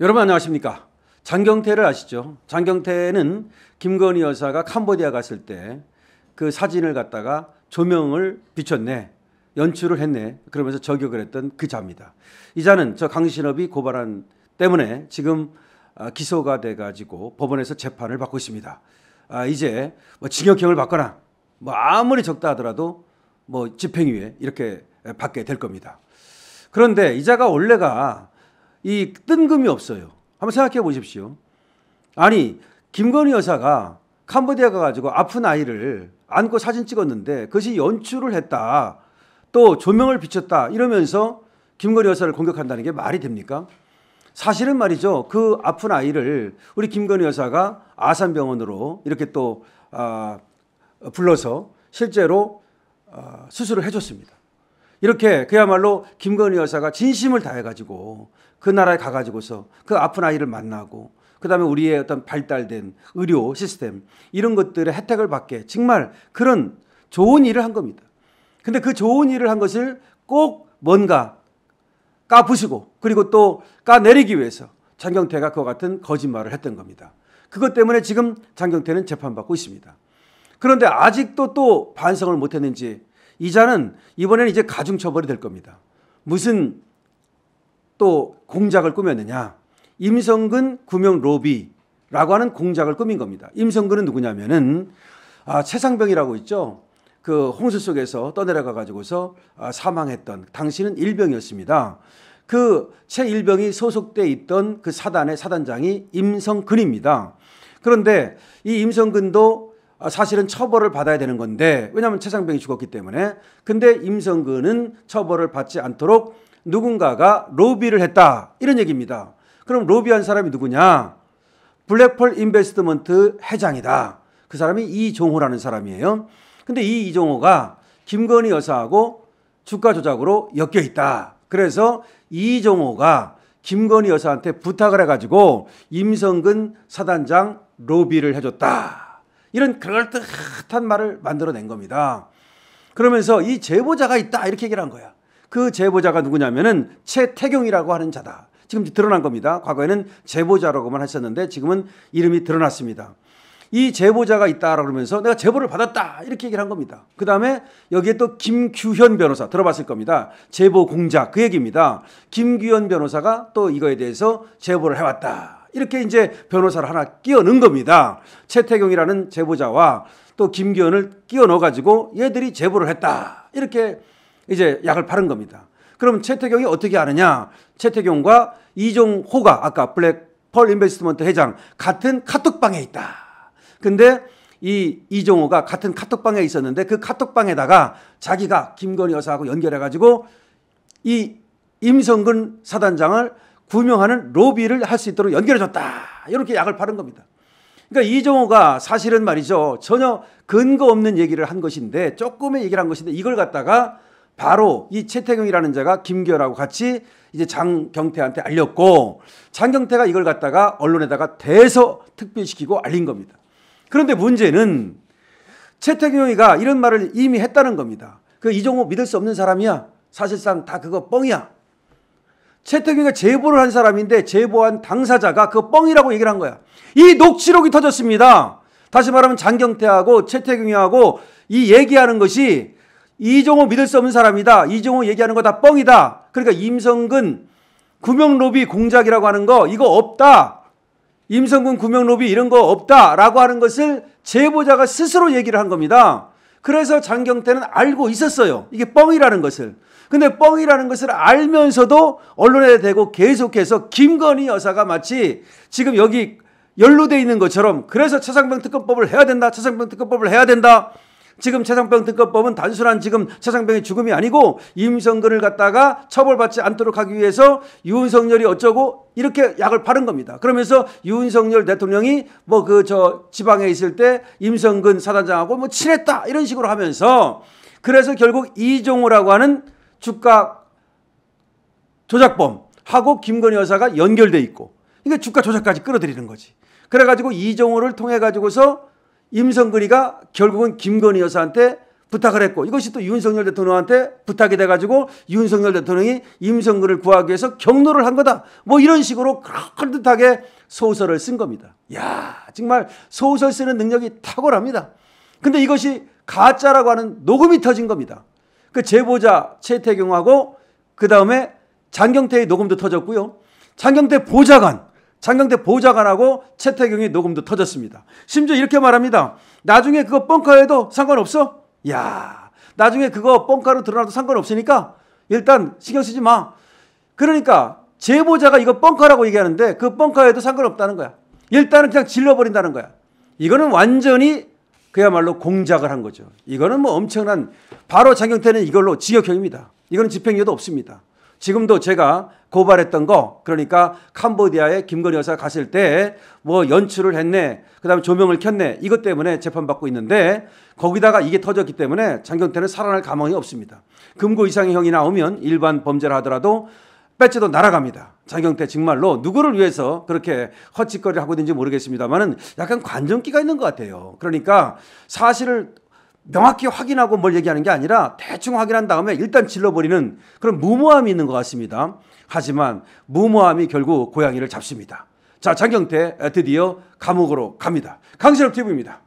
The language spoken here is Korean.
여러분 안녕하십니까? 장경태를 아시죠? 장경태는 김건희 여사가 캄보디아 갔을 때 그 사진을 갖다가 조명을 비췄네. 연출을 했네. 그러면서 저격을 했던 그 자입니다. 이 자는 저 강신업이 고발한 때문에 지금 아, 기소가 돼 가지고 법원에서 재판을 받고 있습니다. 아, 이제 뭐 징역형을 받거나 뭐 아무리 적다 하더라도 뭐 집행유예 이렇게 받게 될 겁니다. 그런데 이자가 원래가 이 뜬금이 없어요. 한번 생각해 보십시오. 아니 김건희 여사가 캄보디아 가가지고 아픈 아이를 안고 사진 찍었는데 그것이 연출을 했다. 또 조명을 비쳤다. 이러면서 김건희 여사를 공격한다는 게 말이 됩니까? 사실은 말이죠. 그 아픈 아이를 우리 김건희 여사가 아산병원으로 이렇게 또 아, 불러서 실제로 아, 수술을 해줬습니다. 이렇게 그야말로 김건희 여사가 진심을 다해가지고 그 나라에 가가지고서 그 아픈 아이를 만나고 그 다음에 우리의 어떤 발달된 의료 시스템 이런 것들의 혜택을 받게 정말 그런 좋은 일을 한 겁니다. 근데 그 좋은 일을 한 것을 꼭 뭔가 까부시고 그리고 또 까내리기 위해서 장경태가 그와 같은 거짓말을 했던 겁니다. 그것 때문에 지금 장경태는 재판받고 있습니다. 그런데 아직도 또 반성을 못했는지 이자는 이번에는 이제 가중처벌이 될 겁니다. 무슨 또 공작을 꾸몄느냐. 임성근 구명 로비라고 하는 공작을 꾸민 겁니다. 임성근은 누구냐면은 아, 최상병이라고 있죠. 그 홍수 속에서 떠내려가 가지고서 아, 사망했던 당신은 일병이었습니다. 그 최일병이 소속돼 있던 그 사단의 사단장이 임성근입니다. 그런데 이 임성근도 아, 사실은 처벌을 받아야 되는 건데 왜냐하면 최상병이 죽었기 때문에 근데 임성근은 처벌을 받지 않도록 누군가가 로비를 했다 이런 얘기입니다. 그럼 로비한 사람이 누구냐? 블랙펄 인베스트먼트 회장이다. 그 사람이 이종호라는 사람이에요. 근데 이 이종호가 김건희 여사하고 주가 조작으로 엮여 있다. 그래서 이종호가 김건희 여사한테 부탁을 해가지고 임성근 사단장 로비를 해줬다. 이런 그럴듯한 말을 만들어낸 겁니다. 그러면서 이 제보자가 있다 이렇게 얘기를 한 거야. 그 제보자가 누구냐면은 최태경이라고 하는 자다. 지금 드러난 겁니다. 과거에는 제보자라고만 하셨는데 지금은 이름이 드러났습니다. 이 제보자가 있다라고 그러면서 내가 제보를 받았다 이렇게 얘기를 한 겁니다. 그 다음에 여기에 또 김규현 변호사 들어봤을 겁니다. 제보 공작 그 얘기입니다. 김규현 변호사가 또 이거에 대해서 제보를 해왔다. 이렇게 이제 변호사를 하나 끼워 넣은 겁니다. 최태경이라는 제보자와 또 김기현을 끼워 넣어가지고 얘들이 제보를 했다. 이렇게 이제 약을 바른 겁니다. 그럼 최태경이 어떻게 아느냐? 최태경과 이종호가 아까 블랙펄 인베스트먼트 회장 같은 카톡방에 있다. 근데 이 이종호가 같은 카톡방에 있었는데 그 카톡방에다가 자기가 김건희 여사하고 연결해가지고 이 임성근 사단장을 구명하는 로비를 할 수 있도록 연결해줬다. 이렇게 약을 파는 겁니다. 그러니까 이종호가 사실은 말이죠. 전혀 근거 없는 얘기를 한 것인데 조금의 얘기를 한 것인데 이걸 갖다가 바로 이 최태경이라는 자가 김기현하고 같이 이제 장경태한테 알렸고 장경태가 이걸 갖다가 언론에다가 대서 특별시키고 알린 겁니다. 그런데 문제는 최태경이가 이런 말을 이미 했다는 겁니다. 그 이종호 믿을 수 없는 사람이야. 사실상 다 그거 뻥이야. 채택위가 제보를 한 사람인데 제보한 당사자가 그 뻥이라고 얘기를 한 거야. 이 녹취록이 터졌습니다. 다시 말하면 장경태하고 채택위하고 이 얘기하는 것이 이종호 믿을 수 없는 사람이다. 이종호 얘기하는 거 다 뻥이다. 그러니까 임성근 구명로비 공작이라고 하는 거 이거 없다. 임성근 구명로비 이런 거 없다라고 하는 것을 제보자가 스스로 얘기를 한 겁니다. 그래서 장경태는 알고 있었어요. 이게 뻥이라는 것을. 근데 뻥이라는 것을 알면서도 언론에 대고 계속해서 김건희 여사가 마치 지금 여기 연루돼 있는 것처럼 그래서 최상병 특검법을 해야 된다. 최상병 특검법을 해야 된다. 지금 최상병 특검법은 단순한 지금 최상병의 죽음이 아니고 임성근을 갖다가 처벌받지 않도록 하기 위해서 윤석열이 어쩌고 이렇게 약을 파는 겁니다. 그러면서 윤석열 대통령이 뭐 그 저 지방에 있을 때 임성근 사단장하고 뭐 친했다 이런 식으로 하면서 그래서 결국 이종우라고 하는 주가 조작범 하고 김건희 여사가 연결돼 있고 이게 그러니까 주가 조작까지 끌어들이는 거지. 그래가지고 이종호를 통해 가지고서 임성근이가 결국은 김건희 여사한테 부탁을 했고 이것이 또 윤석열 대통령한테 부탁이 돼가지고 윤석열 대통령이 임성근을 구하기 위해서 경로를 한 거다. 뭐 이런 식으로 그럴듯하게 소설을 쓴 겁니다. 야 정말 소설 쓰는 능력이 탁월합니다. 근데 이것이 가짜라고 하는 녹음이 터진 겁니다. 그 제보자 최태경하고 그 다음에 장경태의 녹음도 터졌고요. 장경태 보좌관, 장경태 보좌관하고 최태경의 녹음도 터졌습니다. 심지어 이렇게 말합니다. 나중에 그거 뻥카에도 상관없어? 야 나중에 그거 뻥카로 드러나도 상관없으니까 일단 신경 쓰지 마. 그러니까 제보자가 이거 뻥카라고 얘기하는데 그 뻥카에도 상관없다는 거야. 일단은 그냥 질러버린다는 거야. 이거는 완전히 그야말로 공작을 한 거죠. 이거는 뭐 엄청난 바로 장경태는 이걸로 지역형입니다 이거는 집행유예도 없습니다. 지금도 제가 고발했던 거 그러니까 캄보디아에 김건희 여사 갔을 때 뭐 연출을 했네 그다음에 조명을 켰네 이것 때문에 재판받고 있는데 거기다가 이게 터졌기 때문에 장경태는 살아날 가망이 없습니다. 금고 이상의 형이 나오면 일반 범죄를 하더라도 배지도 날아갑니다. 장경태 정말로 누구를 위해서 그렇게 헛짓거리를 하고 있는지 모르겠습니다만은 약간 관전기가 있는 것 같아요. 그러니까 사실을 명확히 확인하고 뭘 얘기하는 게 아니라 대충 확인한 다음에 일단 질러버리는 그런 무모함이 있는 것 같습니다. 하지만 무모함이 결국 고양이를 잡습니다. 자, 장경태 드디어 감옥으로 갑니다. 강시럽 TV입니다.